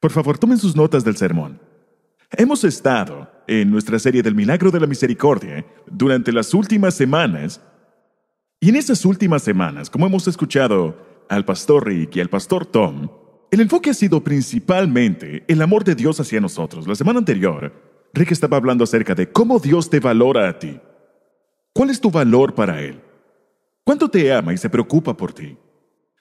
Por favor, tomen sus notas del sermón. Hemos estado en nuestra serie del Milagro de la Misericordia durante las últimas semanas. Y en esas últimas semanas, como hemos escuchado al pastor Rick y al pastor Tom, el enfoque ha sido principalmente el amor de Dios hacia nosotros. La semana anterior, Rick estaba hablando acerca de cómo Dios te valora a ti. ¿Cuál es tu valor para Él? ¿Cuánto te ama y se preocupa por ti?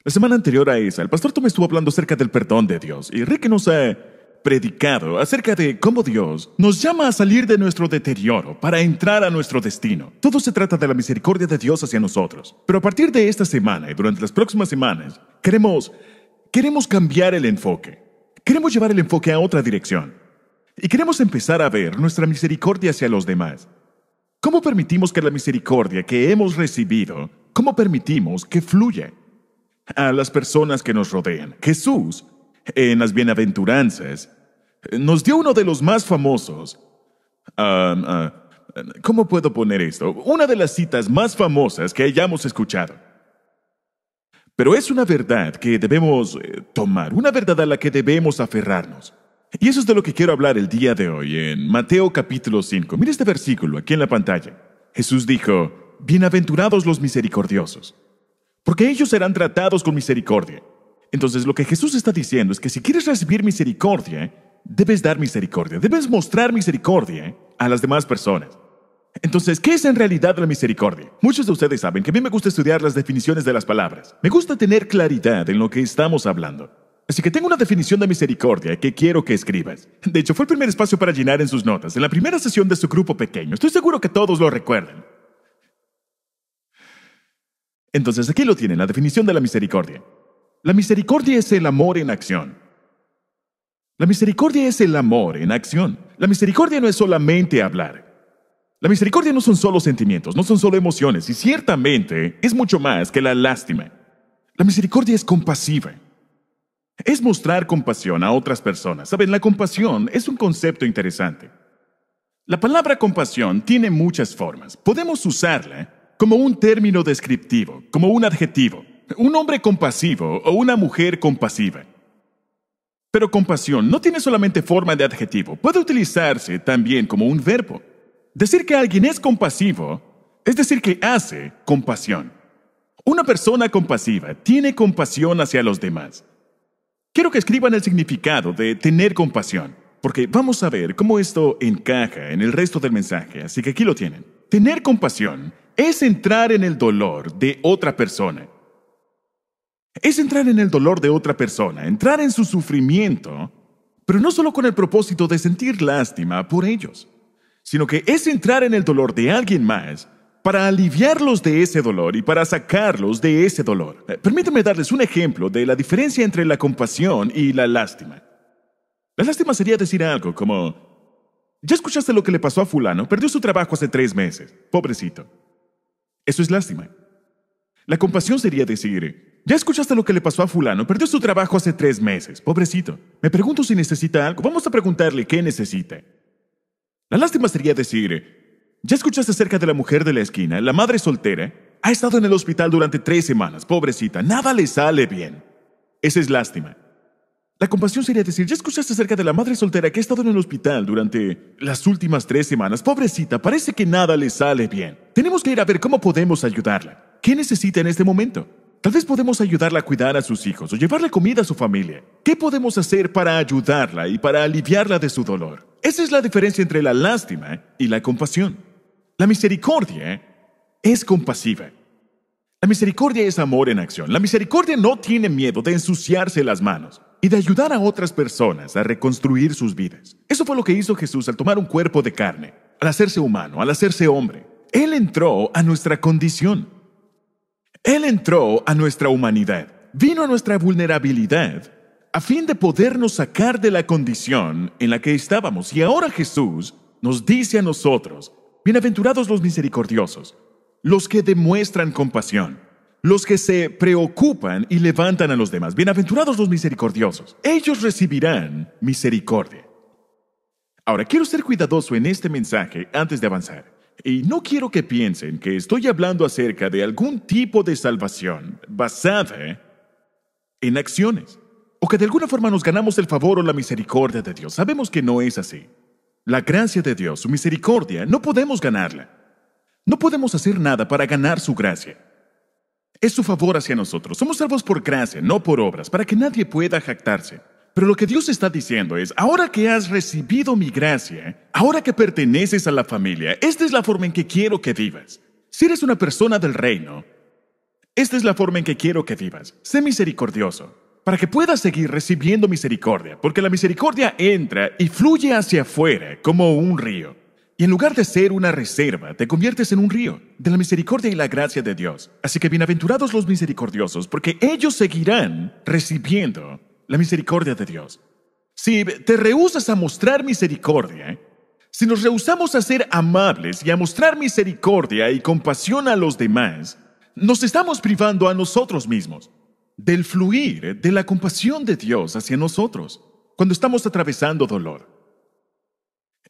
La semana anterior a esa, el pastor Tom estuvo hablando acerca del perdón de Dios y Rick nos ha predicado acerca de cómo Dios nos llama a salir de nuestro deterioro para entrar a nuestro destino. Todo se trata de la misericordia de Dios hacia nosotros. Pero a partir de esta semana y durante las próximas semanas, queremos, queremos cambiar el enfoque. Queremos llevar el enfoque a otra dirección. Y queremos empezar a ver nuestra misericordia hacia los demás. ¿Cómo permitimos que la misericordia que hemos recibido, cómo permitimos que fluya? a las personas que nos rodean. Jesús, en las bienaventuranzas, nos dio uno de los más famosos. Um, uh, ¿Cómo puedo poner esto? Una de las citas más famosas que hayamos escuchado. Pero es una verdad que debemos eh, tomar, una verdad a la que debemos aferrarnos. Y eso es de lo que quiero hablar el día de hoy en Mateo capítulo 5. Mira este versículo aquí en la pantalla. Jesús dijo, Bienaventurados los misericordiosos, porque ellos serán tratados con misericordia. Entonces lo que Jesús está diciendo es que si quieres recibir misericordia, debes dar misericordia, debes mostrar misericordia a las demás personas. Entonces, ¿qué es en realidad la misericordia? Muchos de ustedes saben que a mí me gusta estudiar las definiciones de las palabras. Me gusta tener claridad en lo que estamos hablando. Así que tengo una definición de misericordia que quiero que escribas. De hecho, fue el primer espacio para llenar en sus notas, en la primera sesión de su grupo pequeño. Estoy seguro que todos lo recuerdan. Entonces aquí lo tienen, la definición de la misericordia. La misericordia es el amor en acción. La misericordia es el amor en acción. La misericordia no es solamente hablar. La misericordia no son solo sentimientos, no son solo emociones, y ciertamente es mucho más que la lástima. La misericordia es compasiva. Es mostrar compasión a otras personas. Saben, la compasión es un concepto interesante. La palabra compasión tiene muchas formas. Podemos usarla como un término descriptivo, como un adjetivo, un hombre compasivo o una mujer compasiva. Pero compasión no tiene solamente forma de adjetivo, puede utilizarse también como un verbo. Decir que alguien es compasivo es decir que hace compasión. Una persona compasiva tiene compasión hacia los demás. Quiero que escriban el significado de tener compasión, porque vamos a ver cómo esto encaja en el resto del mensaje, así que aquí lo tienen. Tener compasión es entrar en el dolor de otra persona. Es entrar en el dolor de otra persona, entrar en su sufrimiento, pero no solo con el propósito de sentir lástima por ellos, sino que es entrar en el dolor de alguien más para aliviarlos de ese dolor y para sacarlos de ese dolor. Eh, Permítanme darles un ejemplo de la diferencia entre la compasión y la lástima. La lástima sería decir algo como, ya escuchaste lo que le pasó a fulano, perdió su trabajo hace tres meses, pobrecito. Eso es lástima. La compasión sería decir, ya escuchaste lo que le pasó a fulano, perdió su trabajo hace tres meses, pobrecito. Me pregunto si necesita algo, vamos a preguntarle qué necesita. La lástima sería decir, ya escuchaste acerca de la mujer de la esquina, la madre soltera, ha estado en el hospital durante tres semanas, pobrecita, nada le sale bien. Eso es lástima. La compasión sería decir, ya escuchaste acerca de la madre soltera que ha estado en el hospital durante las últimas tres semanas. Pobrecita, parece que nada le sale bien. Tenemos que ir a ver cómo podemos ayudarla. ¿Qué necesita en este momento? Tal vez podemos ayudarla a cuidar a sus hijos o llevarle comida a su familia. ¿Qué podemos hacer para ayudarla y para aliviarla de su dolor? Esa es la diferencia entre la lástima y la compasión. La misericordia es compasiva. La misericordia es amor en acción. La misericordia no tiene miedo de ensuciarse las manos y de ayudar a otras personas a reconstruir sus vidas. Eso fue lo que hizo Jesús al tomar un cuerpo de carne, al hacerse humano, al hacerse hombre. Él entró a nuestra condición. Él entró a nuestra humanidad, vino a nuestra vulnerabilidad a fin de podernos sacar de la condición en la que estábamos. Y ahora Jesús nos dice a nosotros, bienaventurados los misericordiosos, los que demuestran compasión, los que se preocupan y levantan a los demás. Bienaventurados los misericordiosos. Ellos recibirán misericordia. Ahora, quiero ser cuidadoso en este mensaje antes de avanzar. Y no quiero que piensen que estoy hablando acerca de algún tipo de salvación basada en acciones, o que de alguna forma nos ganamos el favor o la misericordia de Dios. Sabemos que no es así. La gracia de Dios, su misericordia, no podemos ganarla. No podemos hacer nada para ganar su gracia. Es su favor hacia nosotros. Somos salvos por gracia, no por obras, para que nadie pueda jactarse. Pero lo que Dios está diciendo es, ahora que has recibido mi gracia, ahora que perteneces a la familia, esta es la forma en que quiero que vivas. Si eres una persona del reino, esta es la forma en que quiero que vivas. Sé misericordioso, para que puedas seguir recibiendo misericordia, porque la misericordia entra y fluye hacia afuera como un río. Y en lugar de ser una reserva, te conviertes en un río de la misericordia y la gracia de Dios. Así que bienaventurados los misericordiosos, porque ellos seguirán recibiendo la misericordia de Dios. Si te rehusas a mostrar misericordia, si nos rehusamos a ser amables y a mostrar misericordia y compasión a los demás, nos estamos privando a nosotros mismos del fluir de la compasión de Dios hacia nosotros cuando estamos atravesando dolor.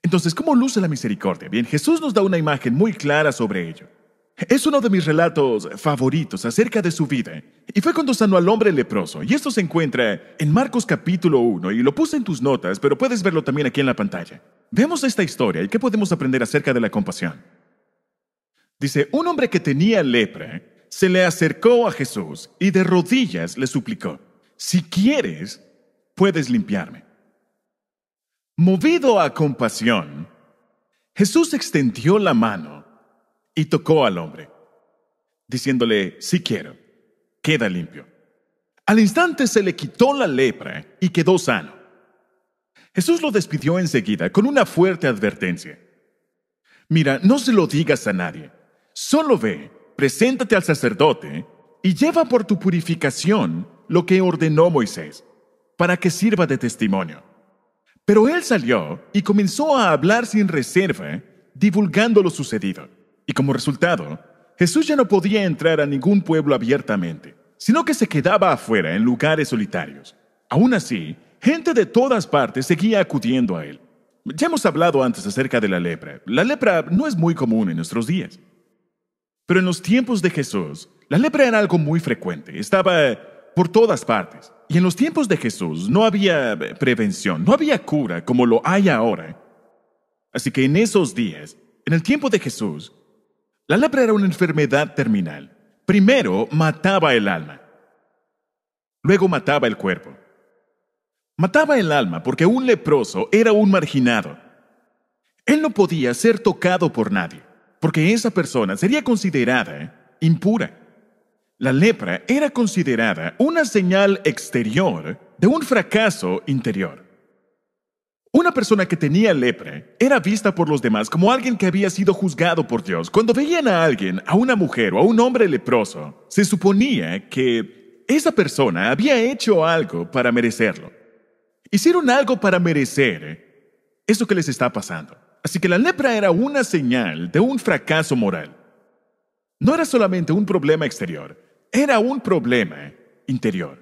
Entonces, ¿cómo luce la misericordia? Bien, Jesús nos da una imagen muy clara sobre ello. Es uno de mis relatos favoritos acerca de su vida. Y fue cuando sanó al hombre leproso. Y esto se encuentra en Marcos capítulo 1 y lo puse en tus notas, pero puedes verlo también aquí en la pantalla. Vemos esta historia y qué podemos aprender acerca de la compasión. Dice, un hombre que tenía lepra se le acercó a Jesús y de rodillas le suplicó, si quieres, puedes limpiarme. Movido a compasión, Jesús extendió la mano y tocó al hombre, diciéndole, sí quiero, queda limpio. Al instante se le quitó la lepra y quedó sano. Jesús lo despidió enseguida con una fuerte advertencia. Mira, no se lo digas a nadie, solo ve, preséntate al sacerdote y lleva por tu purificación lo que ordenó Moisés, para que sirva de testimonio. Pero él salió y comenzó a hablar sin reserva, divulgando lo sucedido. Y como resultado, Jesús ya no podía entrar a ningún pueblo abiertamente, sino que se quedaba afuera en lugares solitarios. Aún así, gente de todas partes seguía acudiendo a él. Ya hemos hablado antes acerca de la lepra. La lepra no es muy común en nuestros días. Pero en los tiempos de Jesús, la lepra era algo muy frecuente. Estaba por todas partes. Y en los tiempos de Jesús no había eh, prevención, no había cura como lo hay ahora. Así que en esos días, en el tiempo de Jesús, la lepra era una enfermedad terminal. Primero mataba el alma, luego mataba el cuerpo. Mataba el alma porque un leproso era un marginado. Él no podía ser tocado por nadie, porque esa persona sería considerada impura. La lepra era considerada una señal exterior de un fracaso interior. Una persona que tenía lepra era vista por los demás como alguien que había sido juzgado por Dios. Cuando veían a alguien, a una mujer o a un hombre leproso, se suponía que esa persona había hecho algo para merecerlo. Hicieron algo para merecer eso que les está pasando. Así que la lepra era una señal de un fracaso moral. No era solamente un problema exterior, era un problema interior.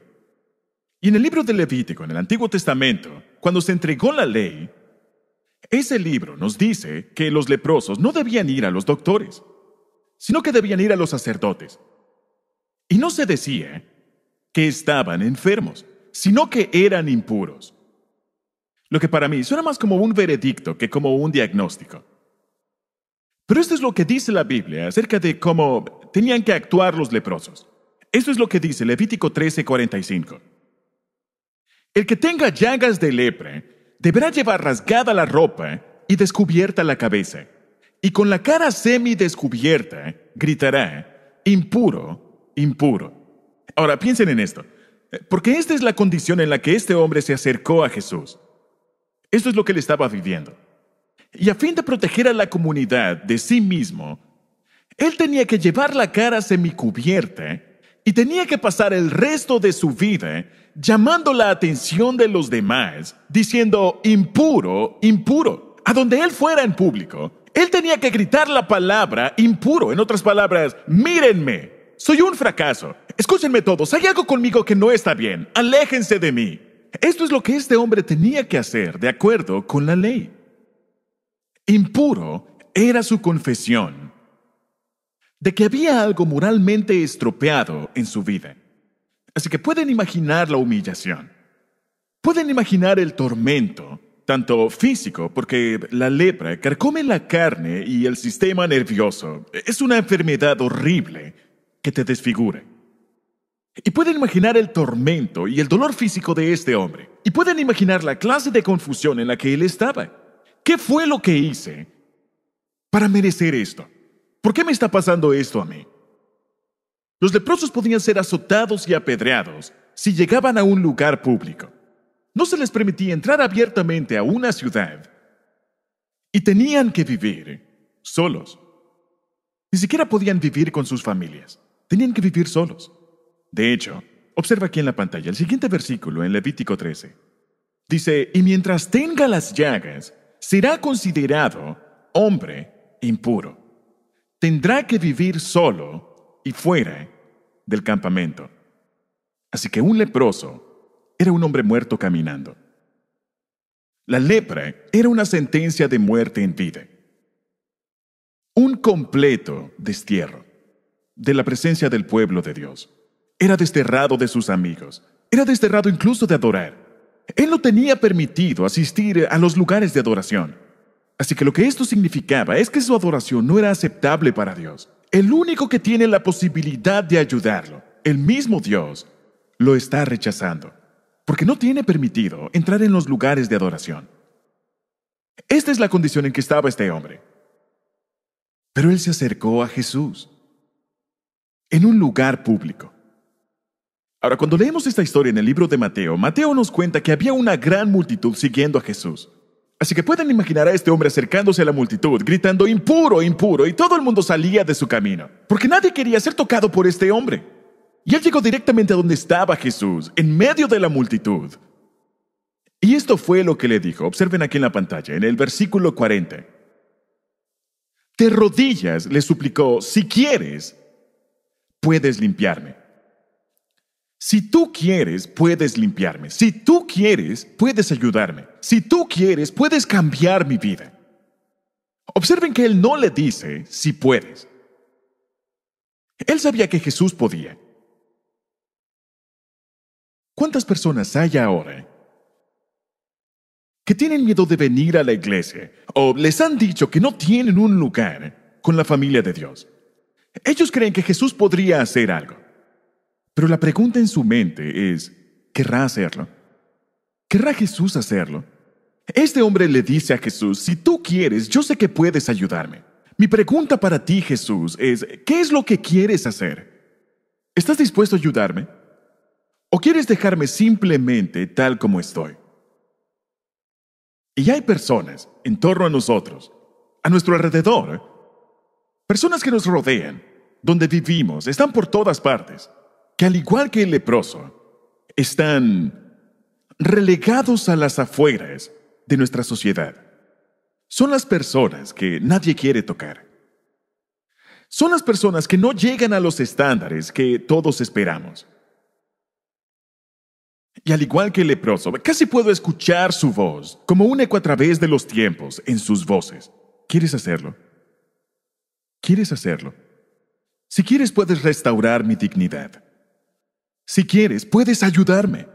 Y en el libro de Levítico, en el Antiguo Testamento, cuando se entregó la ley, ese libro nos dice que los leprosos no debían ir a los doctores, sino que debían ir a los sacerdotes. Y no se decía que estaban enfermos, sino que eran impuros. Lo que para mí suena más como un veredicto que como un diagnóstico. Pero esto es lo que dice la Biblia acerca de cómo tenían que actuar los leprosos. Eso es lo que dice Levítico 13:45. El que tenga llagas de lepra deberá llevar rasgada la ropa y descubierta la cabeza, y con la cara semidescubierta gritará, impuro, impuro. Ahora piensen en esto, porque esta es la condición en la que este hombre se acercó a Jesús. Esto es lo que él estaba viviendo. Y a fin de proteger a la comunidad de sí mismo, él tenía que llevar la cara semicubierta y tenía que pasar el resto de su vida llamando la atención de los demás, diciendo impuro, impuro. A donde él fuera en público, él tenía que gritar la palabra impuro. En otras palabras, mírenme, soy un fracaso. Escúchenme todos, hay algo conmigo que no está bien. Aléjense de mí. Esto es lo que este hombre tenía que hacer de acuerdo con la ley. Impuro era su confesión de que había algo moralmente estropeado en su vida. Así que pueden imaginar la humillación. Pueden imaginar el tormento, tanto físico, porque la lepra carcome la carne y el sistema nervioso. Es una enfermedad horrible que te desfigura. Y pueden imaginar el tormento y el dolor físico de este hombre. Y pueden imaginar la clase de confusión en la que él estaba. ¿Qué fue lo que hice para merecer esto? ¿Por qué me está pasando esto a mí? Los leprosos podían ser azotados y apedreados si llegaban a un lugar público. No se les permitía entrar abiertamente a una ciudad. Y tenían que vivir solos. Ni siquiera podían vivir con sus familias. Tenían que vivir solos. De hecho, observa aquí en la pantalla el siguiente versículo en Levítico 13. Dice, y mientras tenga las llagas, será considerado hombre impuro tendrá que vivir solo y fuera del campamento. Así que un leproso era un hombre muerto caminando. La lepra era una sentencia de muerte en vida. Un completo destierro de la presencia del pueblo de Dios. Era desterrado de sus amigos. Era desterrado incluso de adorar. Él no tenía permitido asistir a los lugares de adoración. Así que lo que esto significaba es que su adoración no era aceptable para Dios. El único que tiene la posibilidad de ayudarlo, el mismo Dios, lo está rechazando, porque no tiene permitido entrar en los lugares de adoración. Esta es la condición en que estaba este hombre. Pero él se acercó a Jesús en un lugar público. Ahora, cuando leemos esta historia en el libro de Mateo, Mateo nos cuenta que había una gran multitud siguiendo a Jesús. Así que pueden imaginar a este hombre acercándose a la multitud, gritando impuro, impuro, y todo el mundo salía de su camino, porque nadie quería ser tocado por este hombre. Y él llegó directamente a donde estaba Jesús, en medio de la multitud. Y esto fue lo que le dijo. Observen aquí en la pantalla, en el versículo 40. Te rodillas le suplicó, si quieres, puedes limpiarme. Si tú quieres, puedes limpiarme. Si tú quieres, puedes ayudarme. Si tú quieres, puedes cambiar mi vida. Observen que Él no le dice si puedes. Él sabía que Jesús podía. ¿Cuántas personas hay ahora que tienen miedo de venir a la iglesia o les han dicho que no tienen un lugar con la familia de Dios? Ellos creen que Jesús podría hacer algo. Pero la pregunta en su mente es, ¿querrá hacerlo? ¿Querrá Jesús hacerlo? Este hombre le dice a Jesús, si tú quieres, yo sé que puedes ayudarme. Mi pregunta para ti, Jesús, es, ¿qué es lo que quieres hacer? ¿Estás dispuesto a ayudarme? ¿O quieres dejarme simplemente tal como estoy? Y hay personas en torno a nosotros, a nuestro alrededor, ¿eh? personas que nos rodean, donde vivimos, están por todas partes que al igual que el leproso, están relegados a las afueras de nuestra sociedad. Son las personas que nadie quiere tocar. Son las personas que no llegan a los estándares que todos esperamos. Y al igual que el leproso, casi puedo escuchar su voz, como un eco a través de los tiempos, en sus voces. ¿Quieres hacerlo? ¿Quieres hacerlo? Si quieres puedes restaurar mi dignidad. Si quieres, puedes ayudarme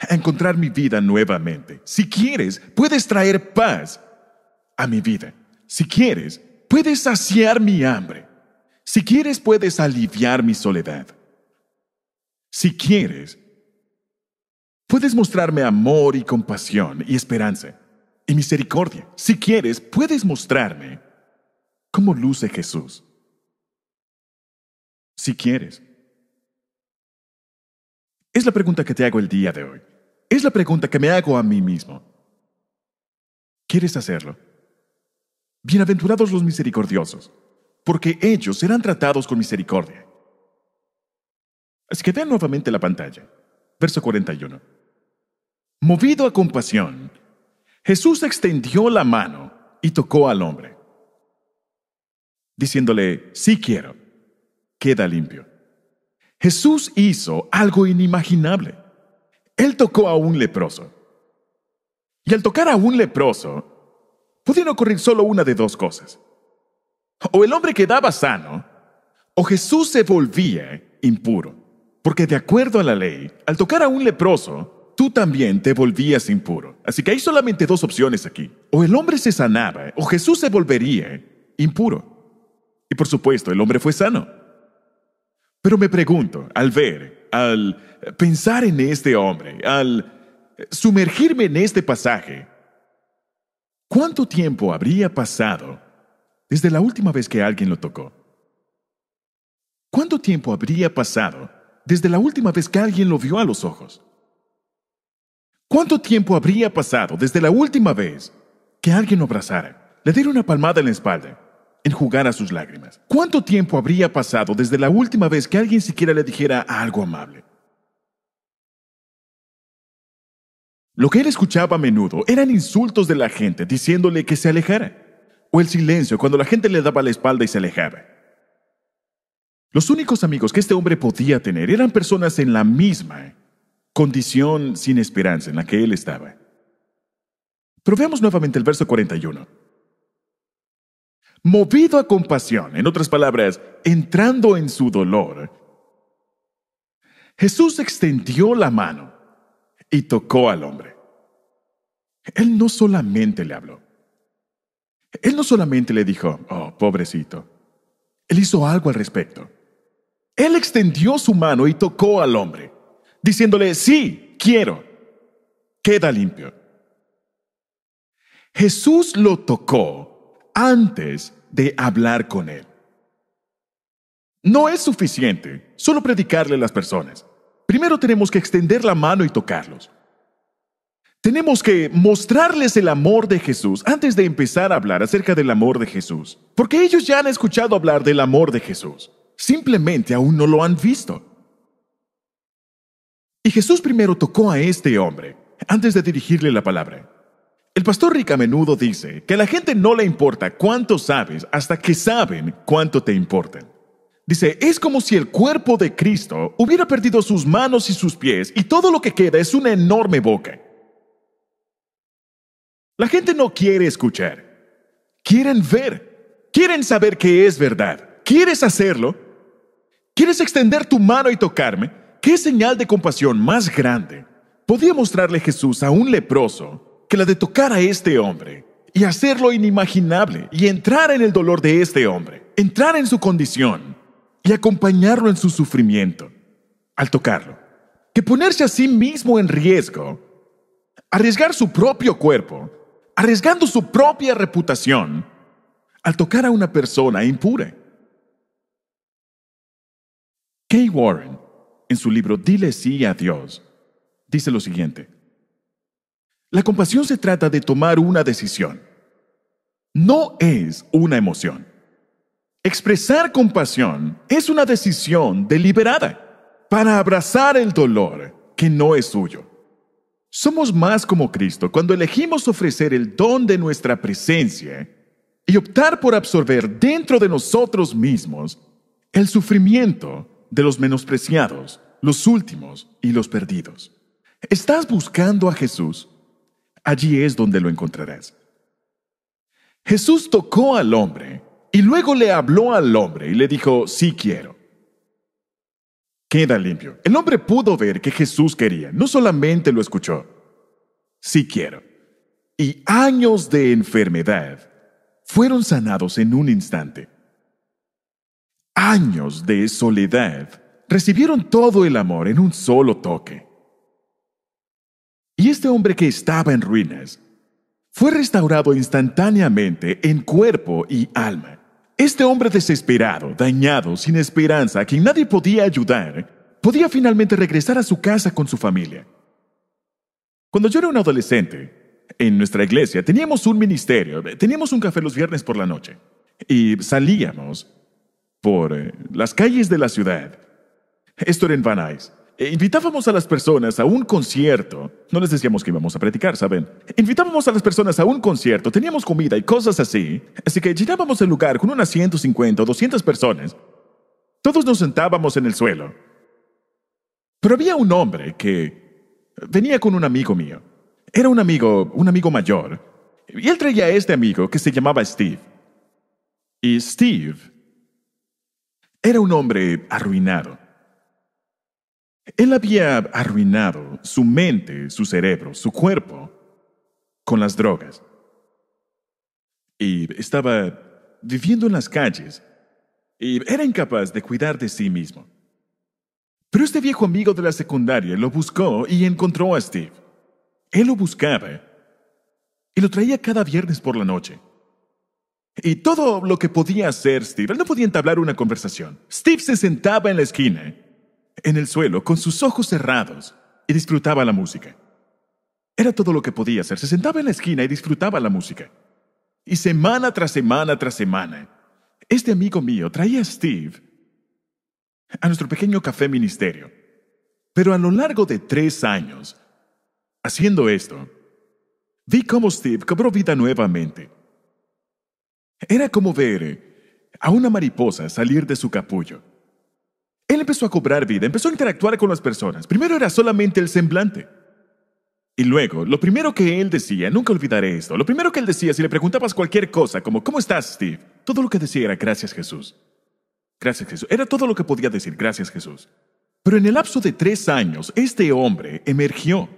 a encontrar mi vida nuevamente. Si quieres, puedes traer paz a mi vida. Si quieres, puedes saciar mi hambre. Si quieres, puedes aliviar mi soledad. Si quieres, puedes mostrarme amor y compasión y esperanza y misericordia. Si quieres, puedes mostrarme cómo luce Jesús. Si quieres, es la pregunta que te hago el día de hoy. Es la pregunta que me hago a mí mismo. ¿Quieres hacerlo? Bienaventurados los misericordiosos, porque ellos serán tratados con misericordia. Así que vean nuevamente la pantalla. Verso 41. Movido a compasión, Jesús extendió la mano y tocó al hombre, diciéndole, sí quiero, queda limpio. Jesús hizo algo inimaginable. Él tocó a un leproso. Y al tocar a un leproso, pudieron ocurrir solo una de dos cosas. O el hombre quedaba sano, o Jesús se volvía impuro. Porque de acuerdo a la ley, al tocar a un leproso, tú también te volvías impuro. Así que hay solamente dos opciones aquí. O el hombre se sanaba, o Jesús se volvería impuro. Y por supuesto, el hombre fue sano. Pero me pregunto, al ver, al pensar en este hombre, al sumergirme en este pasaje, ¿cuánto tiempo habría pasado desde la última vez que alguien lo tocó? ¿Cuánto tiempo habría pasado desde la última vez que alguien lo vio a los ojos? ¿Cuánto tiempo habría pasado desde la última vez que alguien lo abrazara, le diera una palmada en la espalda, jugar a sus lágrimas. ¿Cuánto tiempo habría pasado desde la última vez que alguien siquiera le dijera algo amable? Lo que él escuchaba a menudo eran insultos de la gente diciéndole que se alejara, o el silencio cuando la gente le daba la espalda y se alejaba. Los únicos amigos que este hombre podía tener eran personas en la misma condición sin esperanza en la que él estaba. Pero veamos nuevamente el verso 41 movido a compasión, en otras palabras, entrando en su dolor, Jesús extendió la mano y tocó al hombre. Él no solamente le habló. Él no solamente le dijo, oh, pobrecito. Él hizo algo al respecto. Él extendió su mano y tocó al hombre, diciéndole, sí, quiero. Queda limpio. Jesús lo tocó antes de hablar con Él. No es suficiente solo predicarle a las personas. Primero tenemos que extender la mano y tocarlos. Tenemos que mostrarles el amor de Jesús antes de empezar a hablar acerca del amor de Jesús, porque ellos ya han escuchado hablar del amor de Jesús, simplemente aún no lo han visto. Y Jesús primero tocó a este hombre antes de dirigirle la palabra. El pastor rica menudo dice que a la gente no le importa cuánto sabes hasta que saben cuánto te importan. Dice, es como si el cuerpo de Cristo hubiera perdido sus manos y sus pies y todo lo que queda es una enorme boca. La gente no quiere escuchar. Quieren ver. Quieren saber que es verdad. ¿Quieres hacerlo? ¿Quieres extender tu mano y tocarme? ¿Qué señal de compasión más grande podía mostrarle Jesús a un leproso que la de tocar a este hombre y hacerlo inimaginable y entrar en el dolor de este hombre, entrar en su condición y acompañarlo en su sufrimiento al tocarlo, que ponerse a sí mismo en riesgo, arriesgar su propio cuerpo, arriesgando su propia reputación al tocar a una persona impura. Kay Warren, en su libro Dile sí a Dios, dice lo siguiente. La compasión se trata de tomar una decisión. No es una emoción. Expresar compasión es una decisión deliberada para abrazar el dolor que no es suyo. Somos más como Cristo cuando elegimos ofrecer el don de nuestra presencia y optar por absorber dentro de nosotros mismos el sufrimiento de los menospreciados, los últimos y los perdidos. ¿Estás buscando a Jesús? Allí es donde lo encontrarás. Jesús tocó al hombre y luego le habló al hombre y le dijo, sí quiero. Queda limpio. El hombre pudo ver que Jesús quería, no solamente lo escuchó, sí quiero. Y años de enfermedad fueron sanados en un instante. Años de soledad recibieron todo el amor en un solo toque este hombre que estaba en ruinas fue restaurado instantáneamente en cuerpo y alma. Este hombre desesperado, dañado, sin esperanza, a quien nadie podía ayudar, podía finalmente regresar a su casa con su familia. Cuando yo era un adolescente, en nuestra iglesia teníamos un ministerio, teníamos un café los viernes por la noche y salíamos por eh, las calles de la ciudad. Esto era en Van Nuys. Eh, invitábamos a las personas a un concierto. No les decíamos que íbamos a practicar, ¿saben? Invitábamos a las personas a un concierto, teníamos comida y cosas así. Así que llegábamos el lugar con unas 150 o 200 personas. Todos nos sentábamos en el suelo. Pero había un hombre que venía con un amigo mío. Era un amigo, un amigo mayor. Y él traía a este amigo que se llamaba Steve. Y Steve era un hombre arruinado. Él había arruinado su mente, su cerebro, su cuerpo con las drogas. Y estaba viviendo en las calles y era incapaz de cuidar de sí mismo. Pero este viejo amigo de la secundaria lo buscó y encontró a Steve. Él lo buscaba y lo traía cada viernes por la noche. Y todo lo que podía hacer Steve, él no podía entablar una conversación. Steve se sentaba en la esquina en el suelo, con sus ojos cerrados, y disfrutaba la música. Era todo lo que podía hacer. Se sentaba en la esquina y disfrutaba la música. Y semana tras semana tras semana, este amigo mío traía a Steve a nuestro pequeño café ministerio. Pero a lo largo de tres años, haciendo esto, vi cómo Steve cobró vida nuevamente. Era como ver a una mariposa salir de su capullo. Él empezó a cobrar vida, empezó a interactuar con las personas. Primero era solamente el semblante. Y luego, lo primero que él decía, nunca olvidaré esto, lo primero que él decía, si le preguntabas cualquier cosa, como ¿cómo estás, Steve? Todo lo que decía era gracias Jesús. Gracias Jesús. Era todo lo que podía decir, gracias Jesús. Pero en el lapso de tres años, este hombre emergió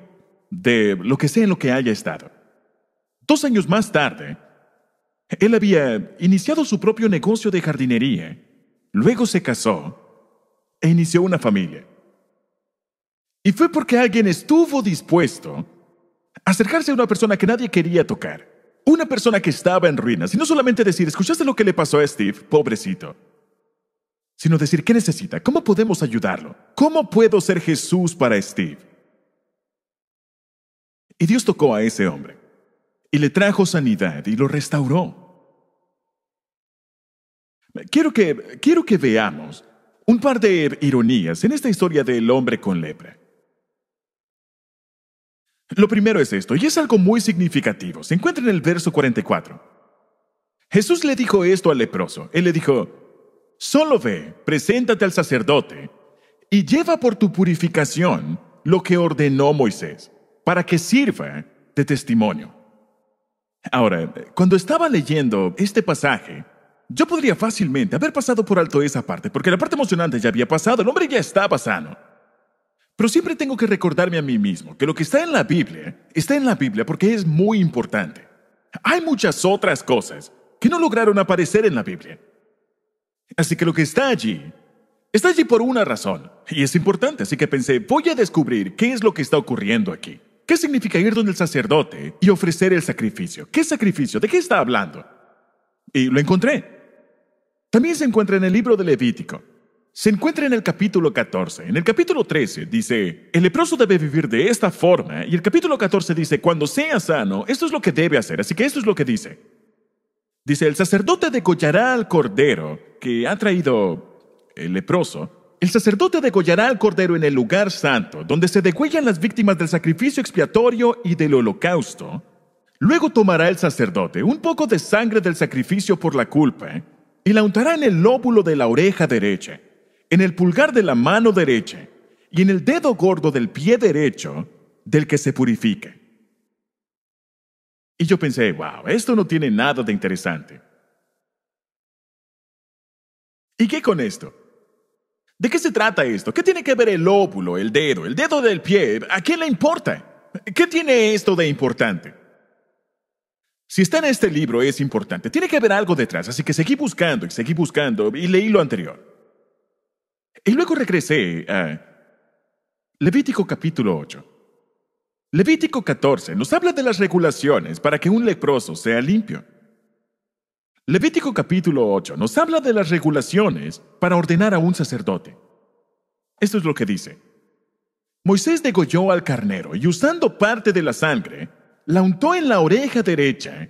de lo que sea en lo que haya estado. Dos años más tarde, él había iniciado su propio negocio de jardinería, luego se casó e inició una familia. Y fue porque alguien estuvo dispuesto a acercarse a una persona que nadie quería tocar, una persona que estaba en ruinas, y no solamente decir, ¿escuchaste lo que le pasó a Steve? Pobrecito. Sino decir, ¿qué necesita? ¿Cómo podemos ayudarlo? ¿Cómo puedo ser Jesús para Steve? Y Dios tocó a ese hombre, y le trajo sanidad, y lo restauró. Quiero que, quiero que veamos un par de ironías en esta historia del hombre con lepra. Lo primero es esto, y es algo muy significativo. Se encuentra en el verso 44. Jesús le dijo esto al leproso. Él le dijo, solo ve, preséntate al sacerdote y lleva por tu purificación lo que ordenó Moisés, para que sirva de testimonio. Ahora, cuando estaba leyendo este pasaje, yo podría fácilmente haber pasado por alto esa parte, porque la parte emocionante ya había pasado, el hombre ya estaba sano. Pero siempre tengo que recordarme a mí mismo que lo que está en la Biblia está en la Biblia porque es muy importante. Hay muchas otras cosas que no lograron aparecer en la Biblia. Así que lo que está allí, está allí por una razón, y es importante, así que pensé, voy a descubrir qué es lo que está ocurriendo aquí. ¿Qué significa ir donde el sacerdote y ofrecer el sacrificio? ¿Qué sacrificio? ¿De qué está hablando? Y lo encontré. También se encuentra en el libro de Levítico. Se encuentra en el capítulo 14. En el capítulo 13 dice, el leproso debe vivir de esta forma. Y el capítulo 14 dice, cuando sea sano, esto es lo que debe hacer. Así que esto es lo que dice. Dice, el sacerdote degollará al cordero que ha traído el leproso. El sacerdote degollará al cordero en el lugar santo, donde se degüellan las víctimas del sacrificio expiatorio y del holocausto. Luego tomará el sacerdote un poco de sangre del sacrificio por la culpa y la untará en el lóbulo de la oreja derecha, en el pulgar de la mano derecha y en el dedo gordo del pie derecho del que se purifique. Y yo pensé, wow, esto no tiene nada de interesante. ¿Y qué con esto? ¿De qué se trata esto? ¿Qué tiene que ver el lóbulo, el dedo, el dedo del pie? ¿A quién le importa? ¿Qué tiene esto de importante? Si está en este libro es importante. Tiene que haber algo detrás, así que seguí buscando y seguí buscando y leí lo anterior. Y luego regresé a Levítico capítulo 8. Levítico 14 nos habla de las regulaciones para que un leproso sea limpio. Levítico capítulo 8 nos habla de las regulaciones para ordenar a un sacerdote. Esto es lo que dice. Moisés degolló al carnero y usando parte de la sangre, la untó en la oreja derecha,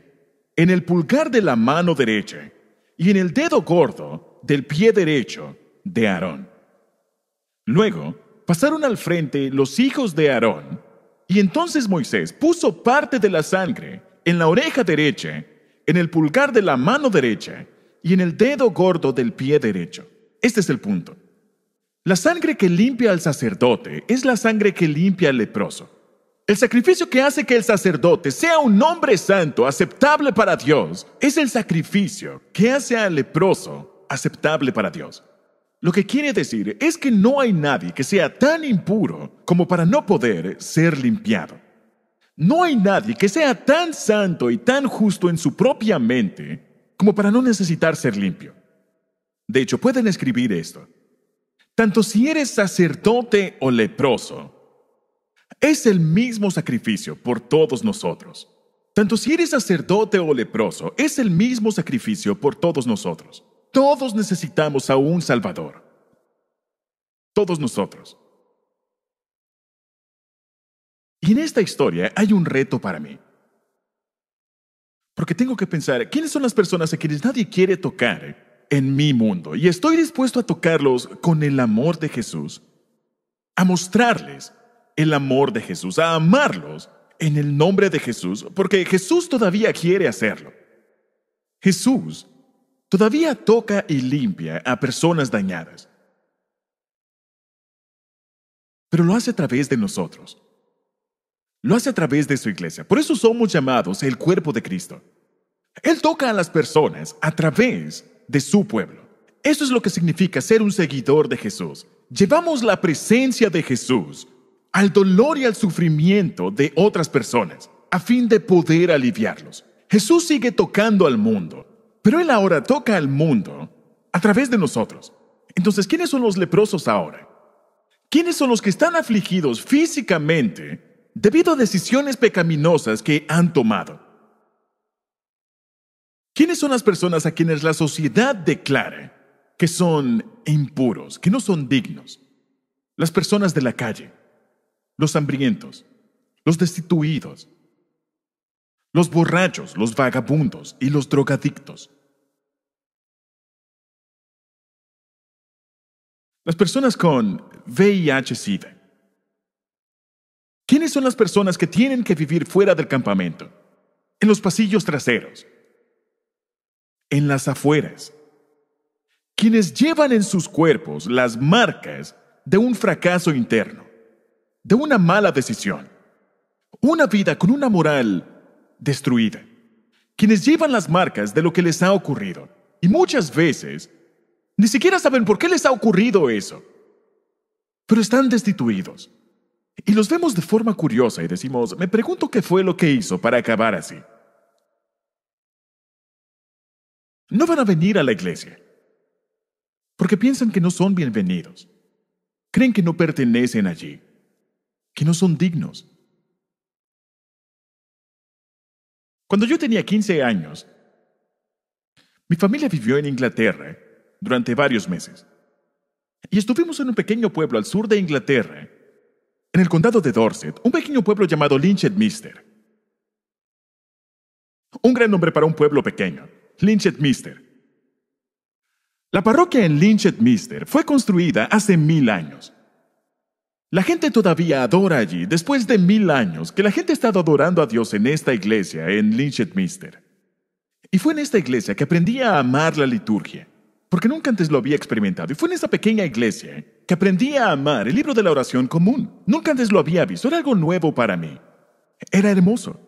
en el pulgar de la mano derecha y en el dedo gordo del pie derecho de Aarón. Luego pasaron al frente los hijos de Aarón, y entonces Moisés puso parte de la sangre en la oreja derecha, en el pulgar de la mano derecha y en el dedo gordo del pie derecho. Este es el punto. La sangre que limpia al sacerdote es la sangre que limpia al leproso. El sacrificio que hace que el sacerdote sea un hombre santo, aceptable para Dios, es el sacrificio que hace al leproso aceptable para Dios. Lo que quiere decir es que no hay nadie que sea tan impuro como para no poder ser limpiado. No hay nadie que sea tan santo y tan justo en su propia mente como para no necesitar ser limpio. De hecho, pueden escribir esto. Tanto si eres sacerdote o leproso, es el mismo sacrificio por todos nosotros. Tanto si eres sacerdote o leproso, es el mismo sacrificio por todos nosotros. Todos necesitamos a un Salvador. Todos nosotros. Y en esta historia hay un reto para mí. Porque tengo que pensar, ¿quiénes son las personas a quienes nadie quiere tocar en mi mundo? Y estoy dispuesto a tocarlos con el amor de Jesús, a mostrarles el amor de Jesús, a amarlos en el nombre de Jesús, porque Jesús todavía quiere hacerlo. Jesús todavía toca y limpia a personas dañadas, pero lo hace a través de nosotros. Lo hace a través de su iglesia. Por eso somos llamados el cuerpo de Cristo. Él toca a las personas a través de su pueblo. Eso es lo que significa ser un seguidor de Jesús. Llevamos la presencia de Jesús al dolor y al sufrimiento de otras personas, a fin de poder aliviarlos. Jesús sigue tocando al mundo, pero Él ahora toca al mundo a través de nosotros. Entonces, ¿quiénes son los leprosos ahora? ¿Quiénes son los que están afligidos físicamente debido a decisiones pecaminosas que han tomado? ¿Quiénes son las personas a quienes la sociedad declara que son impuros, que no son dignos? Las personas de la calle, los hambrientos, los destituidos, los borrachos, los vagabundos y los drogadictos. Las personas con VIH-Sida. ¿Quiénes son las personas que tienen que vivir fuera del campamento? En los pasillos traseros. En las afueras. Quienes llevan en sus cuerpos las marcas de un fracaso interno de una mala decisión. Una vida con una moral destruida. Quienes llevan las marcas de lo que les ha ocurrido. Y muchas veces ni siquiera saben por qué les ha ocurrido eso. Pero están destituidos. Y los vemos de forma curiosa y decimos, me pregunto qué fue lo que hizo para acabar así. No van a venir a la iglesia. Porque piensan que no son bienvenidos. Creen que no pertenecen allí que no son dignos. Cuando yo tenía 15 años, mi familia vivió en Inglaterra durante varios meses. Y estuvimos en un pequeño pueblo al sur de Inglaterra, en el condado de Dorset, un pequeño pueblo llamado Mister. Un gran nombre para un pueblo pequeño, Mister. La parroquia en Mister fue construida hace mil años. La gente todavía adora allí, después de mil años, que la gente ha estado adorando a Dios en esta iglesia, en Lynchetmister. Y fue en esta iglesia que aprendí a amar la liturgia, porque nunca antes lo había experimentado. Y fue en esta pequeña iglesia que aprendí a amar el libro de la oración común. Nunca antes lo había visto, era algo nuevo para mí. Era hermoso.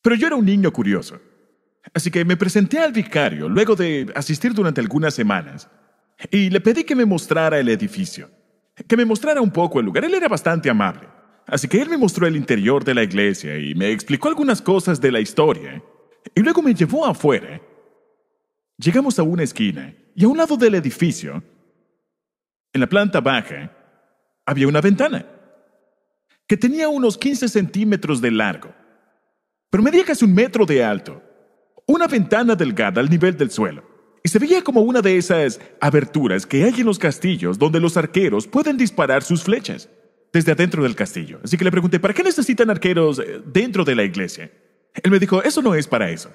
Pero yo era un niño curioso. Así que me presenté al vicario luego de asistir durante algunas semanas y le pedí que me mostrara el edificio que me mostrara un poco el lugar. Él era bastante amable. Así que él me mostró el interior de la iglesia y me explicó algunas cosas de la historia. ¿eh? Y luego me llevó afuera. ¿eh? Llegamos a una esquina y a un lado del edificio, en la planta baja, había una ventana que tenía unos 15 centímetros de largo, pero medía casi un metro de alto. Una ventana delgada al nivel del suelo y se veía como una de esas aberturas que hay en los castillos donde los arqueros pueden disparar sus flechas desde adentro del castillo. Así que le pregunté, ¿para qué necesitan arqueros eh, dentro de la iglesia? Él me dijo, eso no es para eso.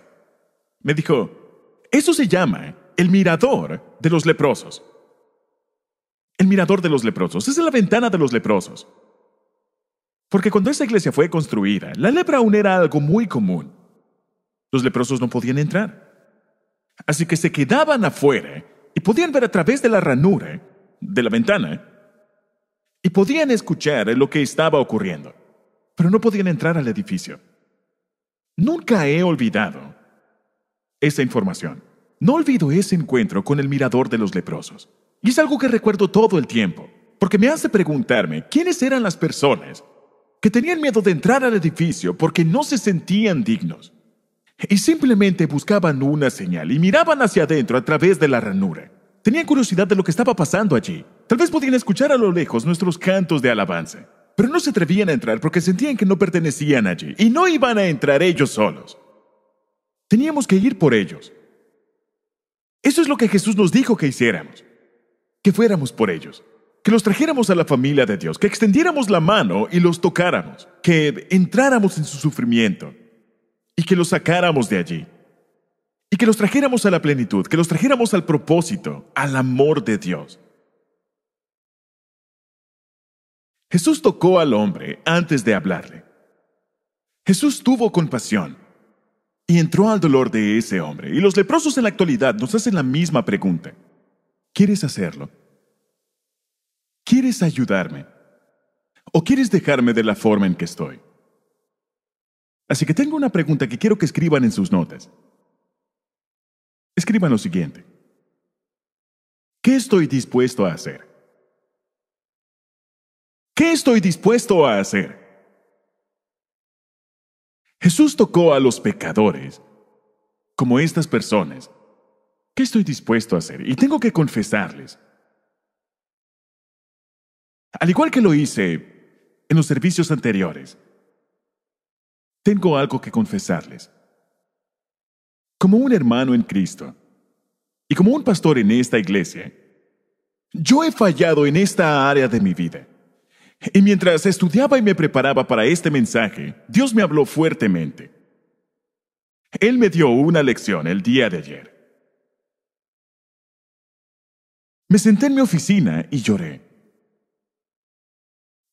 Me dijo, eso se llama el mirador de los leprosos. El mirador de los leprosos es la ventana de los leprosos. Porque cuando esa iglesia fue construida, la lepra aún era algo muy común. Los leprosos no podían entrar. Así que se quedaban afuera y podían ver a través de la ranura de la ventana y podían escuchar lo que estaba ocurriendo, pero no podían entrar al edificio. Nunca he olvidado esa información. No olvido ese encuentro con el mirador de los leprosos. Y es algo que recuerdo todo el tiempo, porque me hace preguntarme quiénes eran las personas que tenían miedo de entrar al edificio porque no se sentían dignos y simplemente buscaban una señal y miraban hacia adentro a través de la ranura. Tenían curiosidad de lo que estaba pasando allí. Tal vez podían escuchar a lo lejos nuestros cantos de alabanza, pero no se atrevían a entrar porque sentían que no pertenecían allí y no iban a entrar ellos solos. Teníamos que ir por ellos. Eso es lo que Jesús nos dijo que hiciéramos, que fuéramos por ellos que los trajéramos a la familia de Dios, que extendiéramos la mano y los tocáramos, que entráramos en su sufrimiento, y que los sacáramos de allí. Y que los trajéramos a la plenitud, que los trajéramos al propósito, al amor de Dios. Jesús tocó al hombre antes de hablarle. Jesús tuvo compasión y entró al dolor de ese hombre. Y los leprosos en la actualidad nos hacen la misma pregunta. ¿Quieres hacerlo? ¿Quieres ayudarme? ¿O quieres dejarme de la forma en que estoy? Así que tengo una pregunta que quiero que escriban en sus notas. Escriban lo siguiente. ¿Qué estoy dispuesto a hacer? ¿Qué estoy dispuesto a hacer? Jesús tocó a los pecadores, como estas personas. ¿Qué estoy dispuesto a hacer? Y tengo que confesarles. Al igual que lo hice en los servicios anteriores, tengo algo que confesarles. Como un hermano en Cristo y como un pastor en esta iglesia, yo he fallado en esta área de mi vida. Y mientras estudiaba y me preparaba para este mensaje, Dios me habló fuertemente. Él me dio una lección el día de ayer. Me senté en mi oficina y lloré.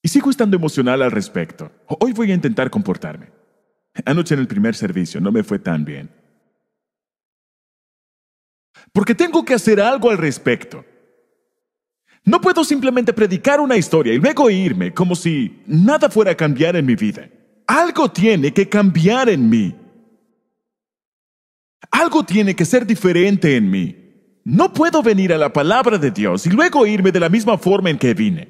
Y sigo estando emocional al respecto. Hoy voy a intentar comportarme. Anoche en el primer servicio no me fue tan bien. Porque tengo que hacer algo al respecto. No puedo simplemente predicar una historia y luego irme como si nada fuera a cambiar en mi vida. Algo tiene que cambiar en mí. Algo tiene que ser diferente en mí. No puedo venir a la palabra de Dios y luego irme de la misma forma en que vine.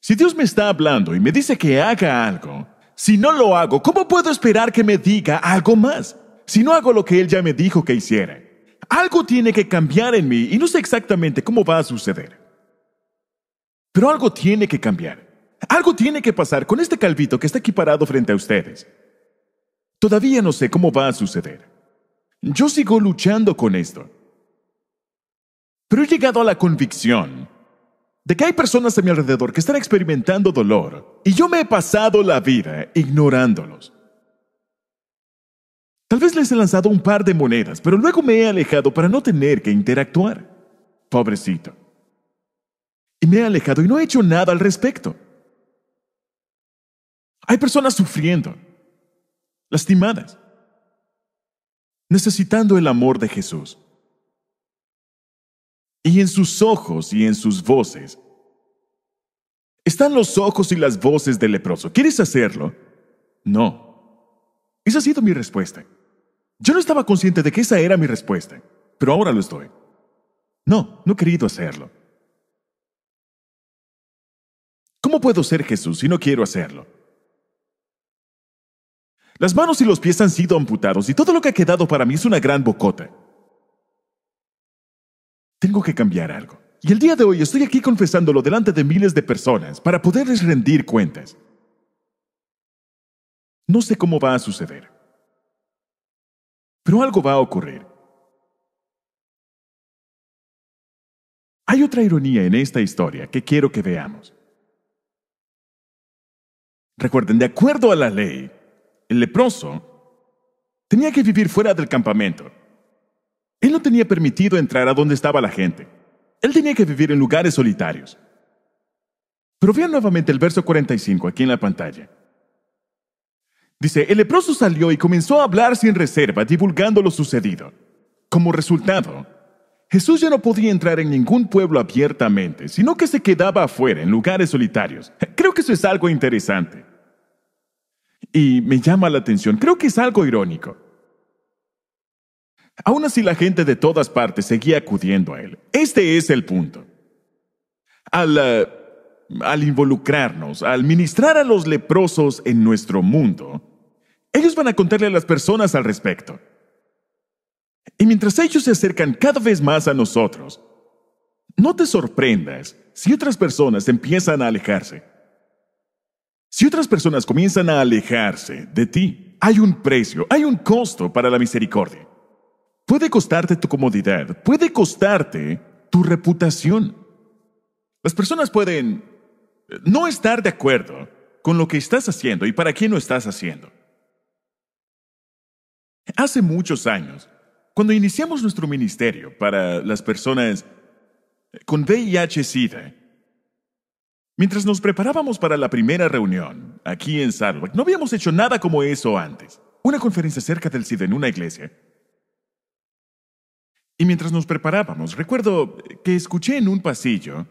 Si Dios me está hablando y me dice que haga algo, si no lo hago, ¿cómo puedo esperar que me diga algo más? Si no hago lo que él ya me dijo que hiciera. Algo tiene que cambiar en mí y no sé exactamente cómo va a suceder. Pero algo tiene que cambiar. Algo tiene que pasar con este calvito que está aquí parado frente a ustedes. Todavía no sé cómo va a suceder. Yo sigo luchando con esto. Pero he llegado a la convicción de que hay personas a mi alrededor que están experimentando dolor y yo me he pasado la vida ignorándolos. Tal vez les he lanzado un par de monedas, pero luego me he alejado para no tener que interactuar. Pobrecito. Y me he alejado y no he hecho nada al respecto. Hay personas sufriendo, lastimadas, necesitando el amor de Jesús y en sus ojos y en sus voces. Están los ojos y las voces del leproso. ¿Quieres hacerlo? No. Esa ha sido mi respuesta. Yo no estaba consciente de que esa era mi respuesta, pero ahora lo estoy. No, no he querido hacerlo. ¿Cómo puedo ser Jesús si no quiero hacerlo? Las manos y los pies han sido amputados y todo lo que ha quedado para mí es una gran bocota. Tengo que cambiar algo. Y el día de hoy estoy aquí confesándolo delante de miles de personas para poderles rendir cuentas. No sé cómo va a suceder, pero algo va a ocurrir. Hay otra ironía en esta historia que quiero que veamos. Recuerden, de acuerdo a la ley, el leproso tenía que vivir fuera del campamento él no tenía permitido entrar a donde estaba la gente. Él tenía que vivir en lugares solitarios. Pero vean nuevamente el verso 45 aquí en la pantalla. Dice, el leproso salió y comenzó a hablar sin reserva, divulgando lo sucedido. Como resultado, Jesús ya no podía entrar en ningún pueblo abiertamente, sino que se quedaba afuera, en lugares solitarios. Creo que eso es algo interesante. Y me llama la atención, creo que es algo irónico. Aún así la gente de todas partes seguía acudiendo a él. Este es el punto. Eh, al, involucrarnos, al ministrar a los leprosos en nuestro mundo, ellos van a contarle a las personas al respecto. Y mientras ellos se acercan cada vez más a nosotros, no te sorprendas si otras personas empiezan a alejarse. Si otras personas comienzan a alejarse de ti, hay un precio, hay un costo para la misericordia. Puede costarte tu comodidad, puede costarte tu reputación. Las personas pueden eh, no estar de acuerdo con lo que estás haciendo y para quién lo estás haciendo. Hace muchos años, cuando iniciamos nuestro ministerio para las personas eh, con VIH-Sida, mientras nos preparábamos para la primera reunión aquí en Saddleback, no habíamos hecho nada como eso antes. Una conferencia acerca del SIDA en una iglesia y mientras nos preparábamos, recuerdo que escuché en un pasillo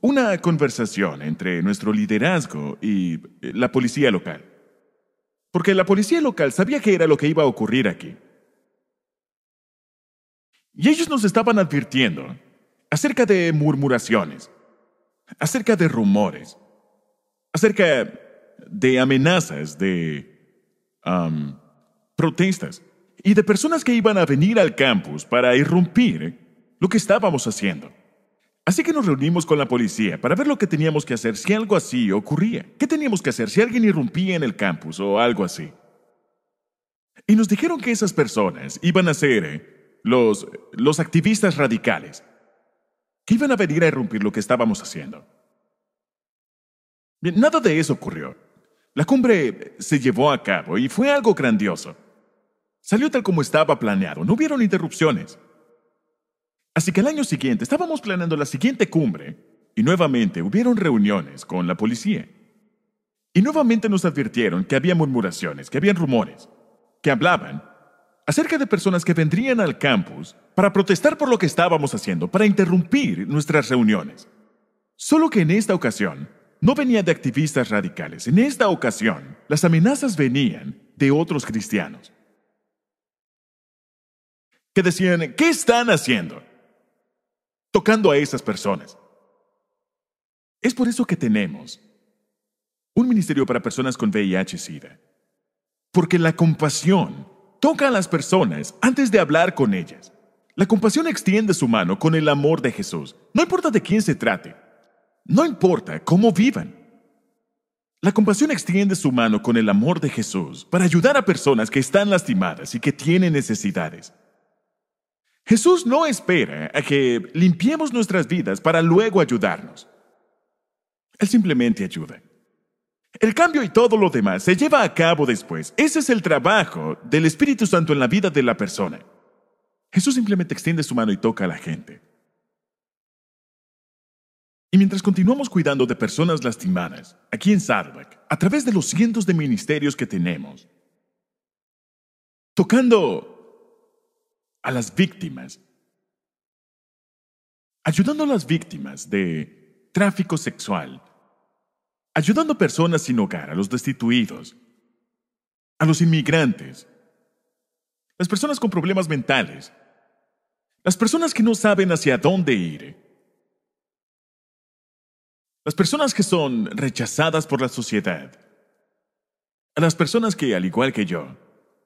una conversación entre nuestro liderazgo y eh, la policía local. Porque la policía local sabía que era lo que iba a ocurrir aquí. Y ellos nos estaban advirtiendo acerca de murmuraciones, acerca de rumores, acerca de amenazas, de protestas y de personas que iban a venir al campus para irrumpir lo que estábamos haciendo. Así que nos reunimos con la policía para ver lo que teníamos que hacer si algo así ocurría. ¿Qué teníamos que hacer si alguien irrumpía en el campus o algo así? Y nos dijeron que esas personas iban a ser eh, los, los activistas radicales, que iban a venir a irrumpir lo que estábamos haciendo. nada de eso ocurrió. La cumbre se llevó a cabo y fue algo grandioso. Salió tal como estaba planeado, no hubieron interrupciones. Así que al año siguiente estábamos planeando la siguiente cumbre y nuevamente hubieron reuniones con la policía. Y nuevamente nos advirtieron que había murmuraciones, que habían rumores, que hablaban acerca de personas que vendrían al campus para protestar por lo que estábamos haciendo, para interrumpir nuestras reuniones. Solo que en esta ocasión no venía de activistas radicales, en esta ocasión las amenazas venían de otros cristianos que decían, ¿qué están haciendo? Tocando a esas personas. Es por eso que tenemos un ministerio para personas con VIH-Sida. Porque la compasión toca a las personas antes de hablar con ellas. La compasión extiende su mano con el amor de Jesús. No importa de quién se trate. No importa cómo vivan. La compasión extiende su mano con el amor de Jesús para ayudar a personas que están lastimadas y que tienen necesidades. Jesús no espera a que limpiemos nuestras vidas para luego ayudarnos. Él simplemente ayuda. El cambio y todo lo demás se lleva a cabo después. Ese es el trabajo del Espíritu Santo en la vida de la persona. Jesús simplemente extiende su mano y toca a la gente. Y mientras continuamos cuidando de personas lastimadas, aquí en Saddleback, a través de los cientos de ministerios que tenemos, tocando a las víctimas, ayudando a las víctimas de tráfico sexual, ayudando a personas sin hogar, a los destituidos, a los inmigrantes, las personas con problemas mentales, las personas que no saben hacia dónde ir, las personas que son rechazadas por la sociedad, a las personas que, al igual que yo,